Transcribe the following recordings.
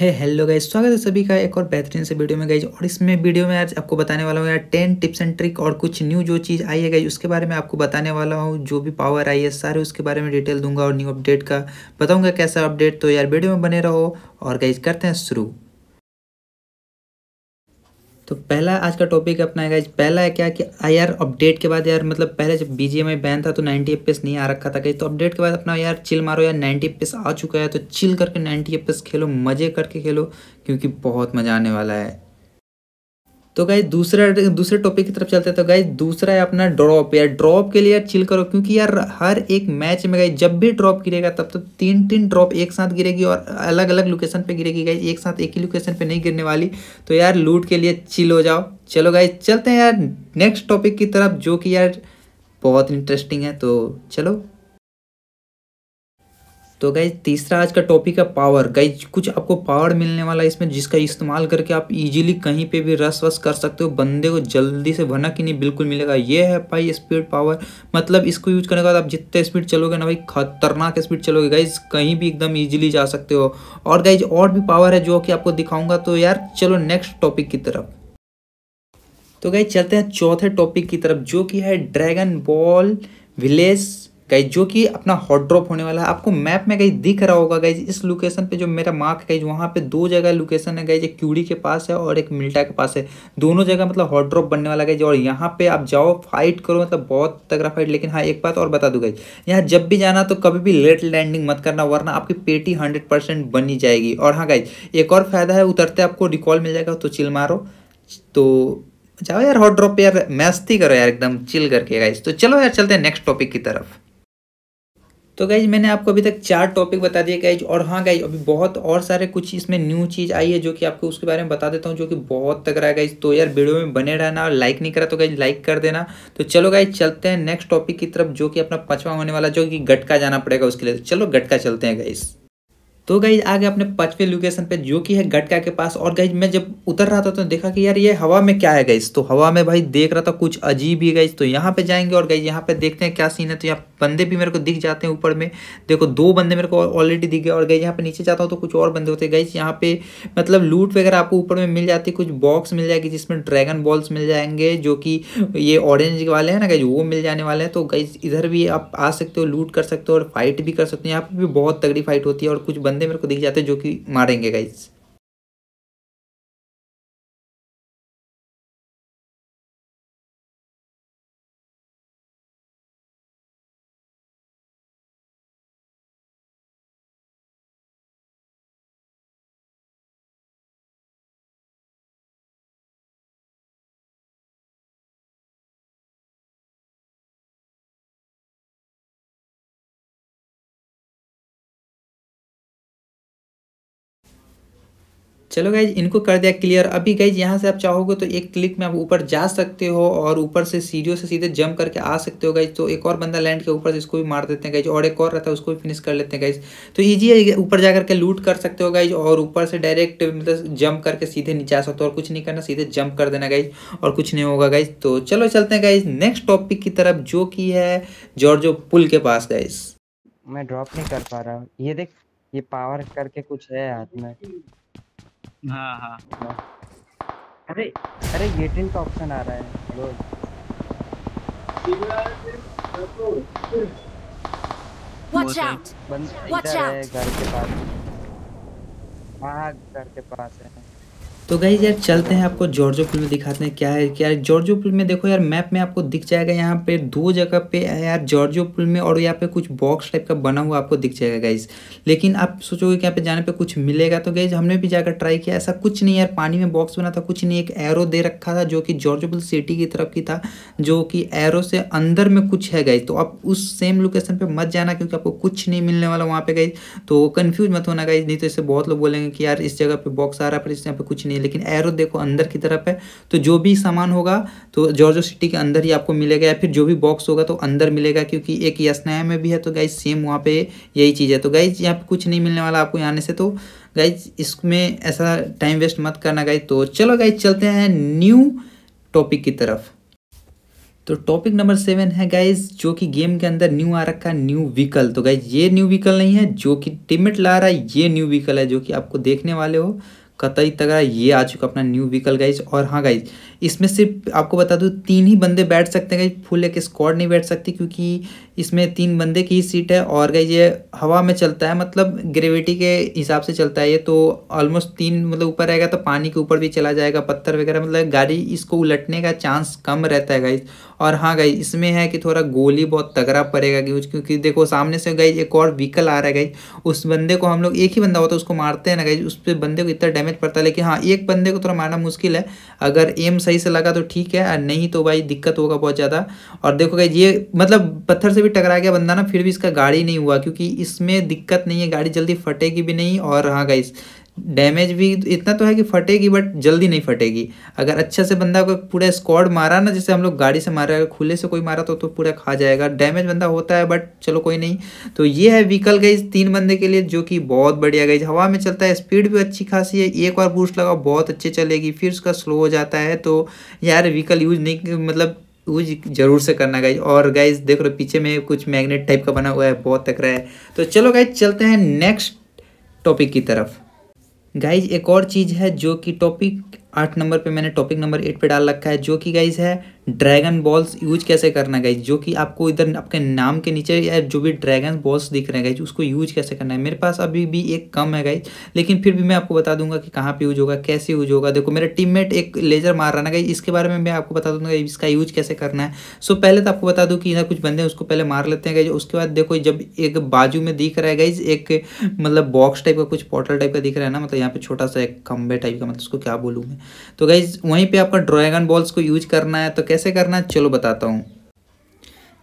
है hello guys स्वागत है सभी का एक और बेहतरीन से वीडियो में गई और इसमें वीडियो में आज आपको बताने वाला हूँ यार टेन टिप्स एंड ट्रिक और कुछ न्यू जो चीज़ आई है गई उसके बारे में आपको बताने वाला हूँ जो भी पावर आई है सारे उसके बारे में डिटेल दूंगा और न्यू अपडेट का बताऊँगा कैसा अपडेट तो यार वीडियो में बने रहो और गाइज करते हैं शुरू तो पहला आज का टॉपिक अपना है पहला है क्या कि यार अपडेट के बाद यार मतलब पहले जब बी जी बैन था तो नाइन्टी एफ नहीं आ रखा था तो अपडेट के बाद अपना यार चिल मारो यार नाइन्टी एफ आ चुका है तो चिल करके नाइन्टी एफ खेलो मज़े करके खेलो क्योंकि बहुत मज़ा आने वाला है तो गाइज दूसरा दूसरे टॉपिक की तरफ चलते हैं तो गाइज दूसरा है अपना ड्रॉप यार ड्रॉप के लिए यार चिल करो क्योंकि यार हर एक मैच में गाइज जब भी ड्रॉप गिरेगा तब तो तीन तीन ड्रॉप एक साथ गिरेगी और अलग अलग लोकेशन पे गिरेगी गाइज एक साथ एक ही लोकेशन पे नहीं गिरने वाली तो यार लूट के लिए चिल हो जाओ चलो गाइज चलते हैं यार नेक्स्ट टॉपिक की तरफ जो कि यार बहुत इंटरेस्टिंग है तो चलो तो गई तीसरा आज का टॉपिक है पावर गई कुछ आपको पावर मिलने वाला है इसमें जिसका इस्तेमाल करके आप इजीली कहीं पे भी रस वस कर सकते हो बंदे को जल्दी से भरना कि नहीं बिल्कुल मिलेगा ये है भाई स्पीड पावर मतलब इसको यूज करने के बाद आप जितने स्पीड चलोगे ना भाई खतरनाक स्पीड चलोगे गाइज कहीं भी एकदम ईजिली जा सकते हो और गाइज और भी पावर है जो कि आपको दिखाऊंगा तो यार चलो नेक्स्ट टॉपिक की तरफ तो गाइज चलते हैं चौथे टॉपिक की तरफ जो कि है ड्रैगन बॉल विलेज गई जो कि अपना हॉट ड्रॉप होने वाला है आपको मैप में गई दिख रहा होगा गई इस लोकेशन पे जो मेरा मार्क गई वहाँ पे दो जगह लोकेशन है गई एक क्यूड़ी के पास है और एक मिल्टा के पास है दोनों जगह मतलब हॉट ड्रॉप बनने वाला गई और यहाँ पे आप जाओ फाइट करो मतलब बहुत तगड़ा फाइट लेकिन हाँ एक बात और बता दूँ गई यहाँ जब भी जाना तो कभी भी लेट लैंडिंग मत करना वरना आपकी पेटी हंड्रेड बनी जाएगी और हाँ गई एक और फायदा है उतरते आपको रिकॉल मिल जाएगा तो चिल मारो तो जाओ यार हॉट ड्रॉप यार मस्ती करो यार एकदम चिल करके गाइस तो चलो यार चलते हैं नेक्स्ट टॉपिक की तरफ तो गाइज मैंने आपको अभी तक चार टॉपिक बता दिए गाइज और हाँ गाइज अभी बहुत और सारे कुछ इसमें न्यू चीज़ आई है जो कि आपको उसके बारे में बता देता हूँ जो कि बहुत तगड़ा है गाइज तो यार वीडियो में बने रहना और लाइक नहीं करा तो गाइज लाइक कर देना तो चलो गाइज चलते हैं नेक्स्ट टॉपिक की तरफ जो कि अपना पचवा होने वाला जो कि गटका जाना पड़ेगा उसके लिए चलो गटका चलते हैं गाइज तो गाइज आगे अपने पचवें लोकेशन पे जो कि है गटका के पास और गाइज मैं जब उतर रहा था तो देखा कि यार ये हवा में क्या है गाइज तो हवा में भाई देख रहा था कुछ अजीब ही गाइज तो यहाँ पे जाएंगे और गाइज यहाँ पे देखते हैं क्या सीन है तो यहाँ बंदे भी मेरे को दिख जाते हैं ऊपर में देखो दो बंदे मेरे को ऑलरेडी दिख गए और गाइज यहाँ पे नीचे जाता हूँ तो कुछ और बंदे होते गई गाइज यहाँ पे मतलब लूट वगैरह आपको ऊपर में मिल जाती है कुछ बॉक्स मिल जाएगी जिसमें ड्रैगन बॉल्स मिल जाएंगे जो कि ये ऑरेंज वाले हैं ना गाइज वो मिल जाने वाले हैं तो गाइज इधर भी आप आ सकते हो लूट कर सकते हो और फाइट भी कर सकते हो यहाँ पर भी बहुत तगड़ी फाइट होती है और कुछ बंदे बंदे मेरे को दिख जाते हैं जो कि मारेंगे गाइज चलो गाइज इनको कर दिया क्लियर अभी गाइज यहाँ से आप चाहोगे तो एक क्लिक में आप ऊपर जा सकते हो और ऊपर से सीढ़ियों से सीधे जंप करके आ सकते हो गाइज तो एक और बंदा लैंड के ऊपर से इसको भी मार देते हैं गाइज और एक और रहता है उसको भी फिनिश कर लेते हैं गाइज तो ईजी है ऊपर जा करके लूट कर सकते हो गाइज और ऊपर से डायरेक्ट मतलब जंप करके सीधे नीचे आ सकते हो और कुछ नहीं करना सीधे जंप कर देना गाइज और कुछ नहीं होगा गाइज तो चलो चलते हैं गाइज नेक्स्ट टॉपिक की तरफ जो कि है जॉर्जो पुल के पास गाइज मैं ड्रॉप नहीं कर पा रहा हूँ ये देख ये पावर करके कुछ है हाथ में हाँ, हाँ। अरे अरे ये गेटिंग का ऑप्शन आ रहा है रोज वॉच आउट वॉच आउट घर के पास हां घर के पास है तो गई यार चलते हैं आपको जॉर्जो पुल में दिखाते हैं क्या है क्या जॉर्जो पुल में देखो यार मैप में आपको दिख जाएगा यहाँ पे दो जगह पे है यार जॉर्जो पुल में और यहाँ पे कुछ बॉक्स टाइप का बना हुआ आपको दिख जाएगा गाइज लेकिन आप सोचोगे कि यहाँ पे जाने पे कुछ मिलेगा तो गई हमने भी जाकर ट्राई किया ऐसा कुछ नहीं यार पानी में बॉक्स बना था कुछ नहीं एक एरो दे रखा था जो कि जॉर्जो पुल सिटी की तरफ की था जो कि एरो से अंदर में कुछ है गाइज तो आप उस सेम लोकेशन पर मत जाना क्योंकि आपको कुछ नहीं मिलने वाला वहाँ पे गई तो कन्फ्यूज मत होना गाइज नहीं तो इससे बहुत लोग बोलेंगे कि यार इस जगह पे बॉक्स आ रहा है पर इस यहाँ पे कुछ नहीं है लेकिन एरो देखो अंदर की तरफ है तो जो भी सामान होगा तो जॉर्जो सिटी के अंदर ही आपको मिलेगा या फिर जो भी बॉक्स होगा तो अंदर मिलेगा क्योंकि एक यसनाया में भी है तो गाइज सेम वहाँ पे यही चीज़ है तो गाइज यहाँ पे कुछ नहीं मिलने वाला आपको यहाँ से तो गाइज इसमें ऐसा टाइम वेस्ट मत करना गाइज तो चलो गाइज चलते हैं न्यू टॉपिक की तरफ तो टॉपिक नंबर सेवन है गाइज जो कि गेम के अंदर न्यू आ रखा है न्यू व्हीकल तो गाइज ये न्यू व्हीकल नहीं है जो कि टिममेट ला रहा है ये न्यू व्हीकल है जो कि आपको देखने वाले हो कतई तगड़ा ये आ चुका अपना न्यू व्हीकल गाइज और हाँ गाइज इसमें सिर्फ आपको बता दूँ तीन ही बंदे बैठ सकते हैं गाइज फुल एक स्क्वाड नहीं बैठ सकती क्योंकि इसमें तीन बंदे की ही सीट है और गाइज ये हवा में चलता है मतलब ग्रेविटी के हिसाब से चलता है ये तो ऑलमोस्ट तीन मतलब ऊपर रहेगा तो पानी के ऊपर भी चला जाएगा पत्थर वगैरह मतलब गाड़ी इसको उलटने का चांस कम रहता है गाइज और हाँ गाइज इसमें है कि थोड़ा गोली बहुत तगड़ा पड़ेगा क्योंकि देखो सामने से गाइज एक और व्हीकल आ रहा है गाइज उस बंदे को हम लोग एक ही बंदा होता है उसको मारते हैं ना गाइज उस पर बंदे को इतना डैमेज डैमेज पड़ता है लेकिन हाँ एक बंदे को थोड़ा मारना मुश्किल है अगर एम सही से लगा तो ठीक है और नहीं तो भाई दिक्कत होगा बहुत ज़्यादा और देखो भाई ये मतलब पत्थर से भी टकरा गया बंदा ना फिर भी इसका गाड़ी नहीं हुआ क्योंकि इसमें दिक्कत नहीं है गाड़ी जल्दी फटेगी भी नहीं और हाँ गाइस डैमेज भी इतना तो है कि फटेगी बट जल्दी नहीं फटेगी अगर अच्छा से बंदा को पूरा स्क्वाड मारा ना जैसे हम लोग गाड़ी से मारा खुले से कोई मारा तो तो पूरा खा जाएगा डैमेज बंदा होता है बट चलो कोई नहीं तो ये है व्हीकल गई तीन बंदे के लिए जो कि बहुत बढ़िया गई हवा में चलता है स्पीड भी अच्छी खासी है एक बार बूस्ट लगाओ बहुत अच्छे चलेगी फिर उसका स्लो हो जाता है तो यार व्हीकल यूज नहीं मतलब यूज जरूर से करना गाइज और गाइज देख रहे पीछे में कुछ मैग्नेट टाइप का बना हुआ है बहुत रहा है तो चलो गाइज चलते हैं नेक्स्ट टॉपिक की तरफ गाइज एक और चीज़ है जो कि टॉपिक आठ नंबर पे मैंने टॉपिक नंबर एट पे डाल रखा है जो कि गाइज है ड्रैगन बॉल्स यूज कैसे करना है गाइज जो कि आपको इधर आपके नाम के नीचे या जो भी ड्रैगन बॉल्स दिख रहे हैं गाइज उसको यूज कैसे करना है मेरे पास अभी भी एक कम है गाइज लेकिन फिर भी मैं आपको बता दूंगा कि कहाँ पे यूज होगा कैसे यूज होगा देखो मेरा टीममेट एक लेजर मार रहा ना गाइज इसके बारे में मैं आपको बता दूंगा इसका यूज कैसे करना है सो पहले तो आपको बता दूँ कि इधर कुछ बंदे उसको पहले मार लेते हैं गाइज उसके बाद देखो जब एक बाजू में दिख रहा है गाइज एक मतलब बॉक्स टाइप का कुछ पोर्टल टाइप का दिख रहा है ना मतलब यहाँ पे छोटा सा एक कम्बे टाइप का मतलब उसको क्या बोलूँ मैं तो गाइज वहीं पर आपका ड्रैगन बॉल्स को यूज करना है तो कैसे करना है चलो बताता हूँ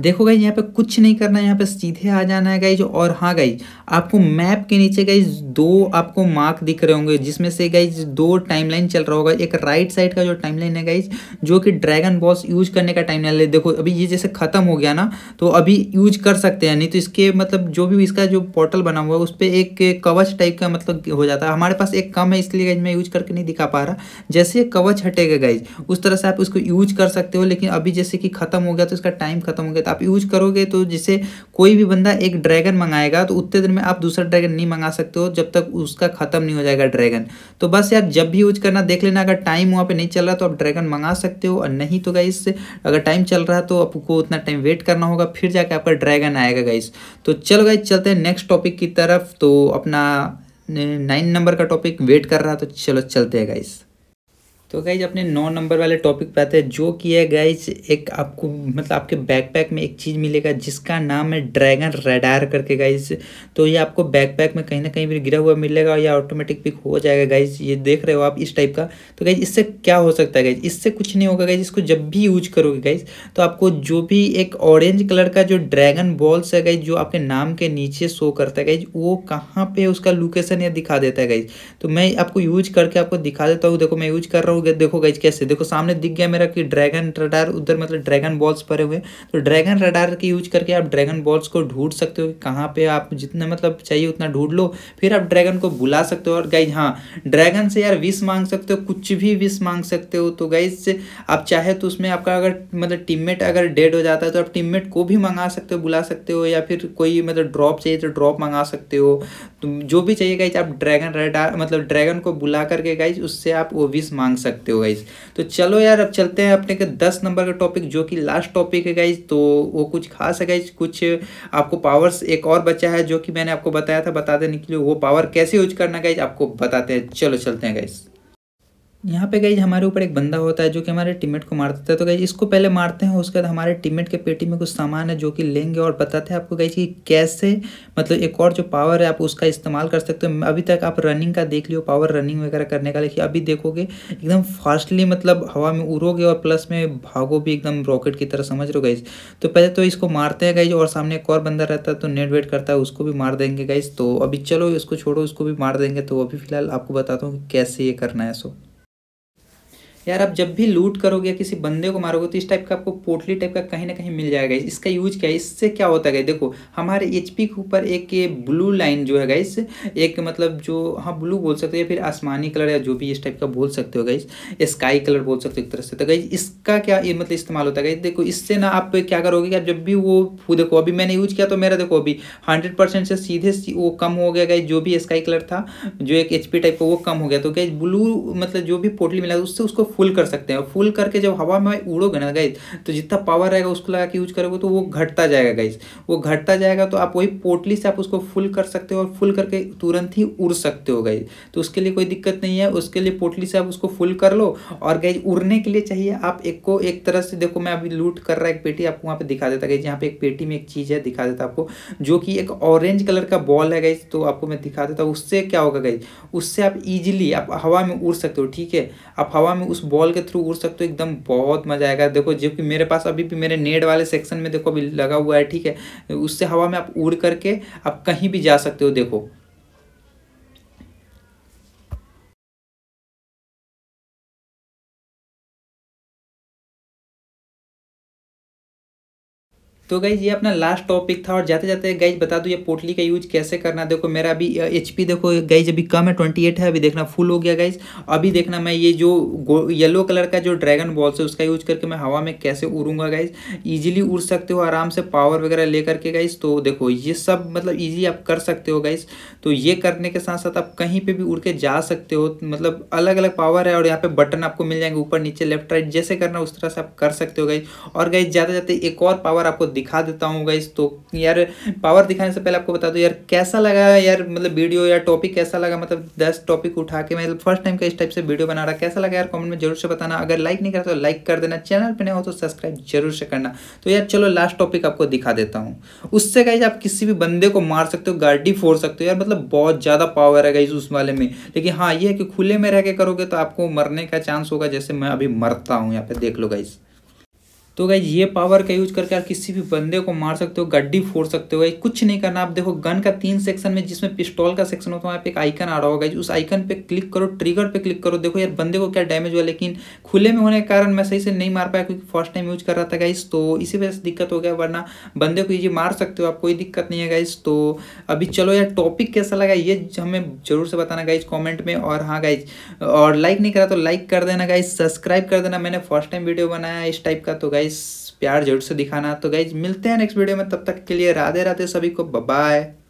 देखो गाइज यहाँ पे कुछ नहीं करना है यहाँ पे सीधे आ जाना है गाइज और हाँ गाइज आपको मैप के नीचे गाइज दो आपको मार्क दिख रहे होंगे जिसमें से गाइज दो टाइमलाइन चल रहा होगा एक राइट साइड का जो टाइमलाइन है गाइज जो कि ड्रैगन बॉस यूज करने का टाइमलाइन है देखो अभी ये जैसे खत्म हो गया ना तो अभी यूज कर सकते हैं नहीं तो इसके मतलब जो भी इसका जो पोर्टल बना हुआ है उस पर एक कवच टाइप का मतलब हो जाता है हमारे पास एक कम है इसलिए गाइज मैं यूज करके नहीं दिखा पा रहा जैसे कवच हटेगा गाइज उस तरह से आप उसको यूज कर सकते हो लेकिन अभी जैसे कि खत्म हो गया तो इसका टाइम खत्म हो गया तो आप यूज करोगे तो जिसे कोई भी बंदा एक ड्रैगन मंगाएगा तो उतने दिन में आप दूसरा ड्रैगन नहीं मंगा सकते हो जब तक उसका ख़त्म नहीं हो जाएगा ड्रैगन तो बस यार जब भी यूज करना देख लेना अगर टाइम वहाँ पर नहीं चल रहा तो आप ड्रैगन मंगा सकते हो और नहीं तो गाइस अगर टाइम चल रहा तो आपको उतना टाइम वेट करना होगा फिर जाके आपका ड्रैगन आएगा गाइस तो चलो गाइस चलते हैं नेक्स्ट टॉपिक की तरफ तो अपना नाइन नंबर का टॉपिक वेट कर रहा तो चलो चलते हैं गाइस तो गाइज अपने नौ नंबर वाले टॉपिक पे आते हैं जो कि है गाइज एक आपको मतलब आपके बैकपैक में एक चीज़ मिलेगा जिसका नाम है ड्रैगन रेडार करके गाइज तो ये आपको बैकपैक में कहीं ना कहीं भी गिरा हुआ मिलेगा या ऑटोमेटिक पिक हो जाएगा गाइज ये देख रहे हो आप इस टाइप का तो गाइज इससे क्या हो सकता है गाइज इससे कुछ नहीं होगा गाइज इसको जब भी यूज करोगे गाइज तो आपको जो भी एक ऑरेंज कलर का जो ड्रैगन बॉल्स है गाइज जो आपके नाम के नीचे शो करता है गाइज वो कहाँ पर उसका लोकेशन या दिखा देता है गाइज तो मैं आपको यूज करके आपको दिखा देता हूँ देखो मैं यूज कर रहा हूँ रहोगे देखो गाइज कैसे देखो सामने दिख गया मेरा कि ड्रैगन रडार उधर मतलब ड्रैगन बॉल्स भरे हुए तो ड्रैगन रडार की यूज करके आप ड्रैगन बॉल्स को ढूंढ सकते हो कि कहाँ पे आप जितना मतलब चाहिए उतना ढूंढ लो फिर आप ड्रैगन को बुला सकते हो और गाइज हाँ ड्रैगन से यार विश मांग सकते हो कुछ भी विश मांग सकते हो तो गाइज आप चाहे तो उसमें आपका अगर मतलब टीम अगर डेड हो जाता है तो आप टीम को भी मंगा सकते हो बुला सकते हो या फिर कोई मतलब ड्रॉप चाहिए तो ड्रॉप मंगा सकते हो तो जो भी चाहिए गाइज आप ड्रैगन रडार मतलब ड्रैगन को बुला करके गाइज उससे आप वो विश मांग सकते हो गाइज तो चलो यार अब चलते हैं अपने के दस नंबर का टॉपिक जो कि लास्ट टॉपिक है गाइज तो वो कुछ खास है गाइज कुछ आपको पावर्स एक और बचा है जो कि मैंने आपको बताया था बता देने के लिए वो पावर कैसे यूज करना गाइज आपको बताते हैं चलो चलते हैं गाइज यहाँ पे गई हमारे ऊपर एक बंदा होता है जो कि हमारे टीममेट को मार देता है तो गई इसको पहले मारते हैं उसके बाद हमारे टीममेट के पेटी में कुछ सामान है जो कि लेंगे और बताते हैं आपको गई कि कैसे मतलब एक और जो पावर है आप उसका इस्तेमाल कर सकते हो अभी तक आप रनिंग का देख लियो पावर रनिंग वगैरह करने का लेकिन अभी देखोगे एकदम फास्टली मतलब हवा में उड़ोगे और प्लस में भागो भी एकदम रॉकेट की तरह समझ हो गई तो पहले तो इसको मारते हैं गाइज और सामने एक और बंदा रहता है तो नेट वेट करता है उसको भी मार देंगे गाइज तो अभी चलो इसको छोड़ो उसको भी मार देंगे तो अभी फिलहाल आपको बताता हूँ कैसे ये करना है सो यार आप जब भी लूट करोगे या किसी बंदे को मारोगे तो इस टाइप का आपको पोटली टाइप का कहीं ना कहीं मिल जाएगा इसका यूज क्या है इससे क्या होता है देखो हमारे एच के ऊपर एक ये ब्लू लाइन जो है गाइस एक मतलब जो हाँ ब्लू बोल सकते हो या फिर आसमानी कलर या जो भी इस टाइप का बोल सकते हो गाइस स्काई कलर बोल सकते हो एक तरह से तो गाइज इसका क्या ये मतलब इस्तेमाल होता है गाइज देखो इससे ना आप क्या करोगे कि आप जब भी वो देखो अभी मैंने यूज किया तो मेरा देखो अभी हंड्रेड परसेंट से सीधे वो कम हो गया गाइज जो भी स्काई कलर था जो एक एच टाइप का वो कम हो गया तो गाइज ब्लू मतलब जो भी पोटली मिला उससे उसको फुल कर सकते हैं फुल करके जब हवा में उड़ोगे ना गाइज तो जितना पावर रहेगा उसको लगा के यूज करोगे तो वो घटता जाएगा गाइज वो घटता जाएगा तो आप वही पोटली से आप उसको फुल कर सकते हो और फुल करके तुरंत ही उड़ सकते हो गाइज तो उसके लिए कोई दिक्कत नहीं है उसके लिए पोटली से आप उसको फुल कर लो और गाइज उड़ने के लिए चाहिए आप एक को एक तरह से देखो मैं अभी लूट कर रहा एक पेटी आपको वहाँ पर दिखा देता गाइज यहाँ पे एक पेटी में एक चीज़ है दिखा देता आपको जो कि एक ऑरेंज कलर का बॉल है गाइज तो आपको मैं दिखा देता उससे क्या होगा गाइज उससे आप इजिली आप हवा में उड़ सकते हो ठीक है आप हवा में उस बॉल के थ्रू उड़ सकते हो एकदम बहुत मजा आएगा देखो जो कि मेरे पास अभी भी मेरे नेट वाले सेक्शन में देखो अभी लगा हुआ है ठीक है उससे हवा में आप उड़ करके आप कहीं भी जा सकते हो देखो तो गाइज ये अपना लास्ट टॉपिक था और जाते जाते गाइज बता दो ये पोटली का यूज कैसे करना देखो मेरा अभी एच पी देखो गाइज अभी कम है ट्वेंटी एट है अभी देखना फुल हो गया गाइज अभी देखना मैं ये जो येलो कलर का जो ड्रैगन बॉल्स है उसका यूज करके मैं हवा में कैसे उड़ूंगा गाइज ईजिली उड़ सकते हो आराम से पावर वगैरह ले करके गाइज तो देखो ये सब मतलब ईजी आप कर सकते हो गाइज तो ये करने के साथ साथ आप कहीं पर भी उड़ के जा सकते हो मतलब अलग अलग पावर है और यहाँ पे बटन आपको मिल जाएंगे ऊपर नीचे लेफ्ट राइट जैसे करना उस तरह से आप कर सकते हो गाइज और गाइज जाते जाते एक और पावर आपको दिखा देता हूँ गाइस तो यार पावर दिखाने से पहले आपको बता दो यार कैसा लगा यार मतलब वीडियो या टॉपिक कैसा लगा मतलब दस टॉपिक उठा के मतलब फर्स्ट टाइम का इस टाइप से वीडियो बना रहा कैसा लगा यार कॉमेंट में जरूर से बताना अगर लाइक नहीं करा तो लाइक कर देना चैनल पर नहीं हो तो सब्सक्राइब जरूर से करना तो यार चलो लास्ट टॉपिक आपको दिखा देता हूँ उससे गाइज आप किसी भी बंदे को मार सकते हो गाड़ी फोड़ सकते हो यार मतलब बहुत ज़्यादा पावर है गाइज उस वाले में लेकिन हाँ ये है कि खुले में रह के करोगे तो आपको मरने का चांस होगा जैसे मैं अभी मरता हूँ यहाँ पे देख लो गाइज़ तो गाइज ये पावर का यूज करके आप किसी भी बंदे को मार सकते हो गड्डी फोड़ सकते हो गाइज कुछ नहीं करना आप देखो गन का तीन सेक्शन में जिसमें पिस्टॉल का सेक्शन होता है वहाँ पे एक आइकन आ रहा होगा उस आइकन पे क्लिक करो ट्रिगर पे क्लिक करो देखो यार बंदे को क्या डैमेज हुआ लेकिन खुले में होने के कारण मैं सही से नहीं मार पाया क्योंकि फर्स्ट टाइम यूज कर रहा था गाइज तो इसी वजह से दिक्कत हो गया वरना बंदे को ये मार सकते हो आप कोई दिक्कत नहीं है गाइज तो अभी चलो यार टॉपिक कैसा लगा ये हमें जरूर से बताना गाइज कॉमेंट में और हाँ गाइज और लाइक नहीं करा तो लाइक कर देना गाइज सब्सक्राइब कर देना मैंने फर्स्ट टाइम वीडियो बनाया इस टाइप का तो गाइज गाइस प्यार जरूर से दिखाना तो गाइज मिलते हैं नेक्स्ट वीडियो में तब तक के लिए राधे राधे सभी को बाय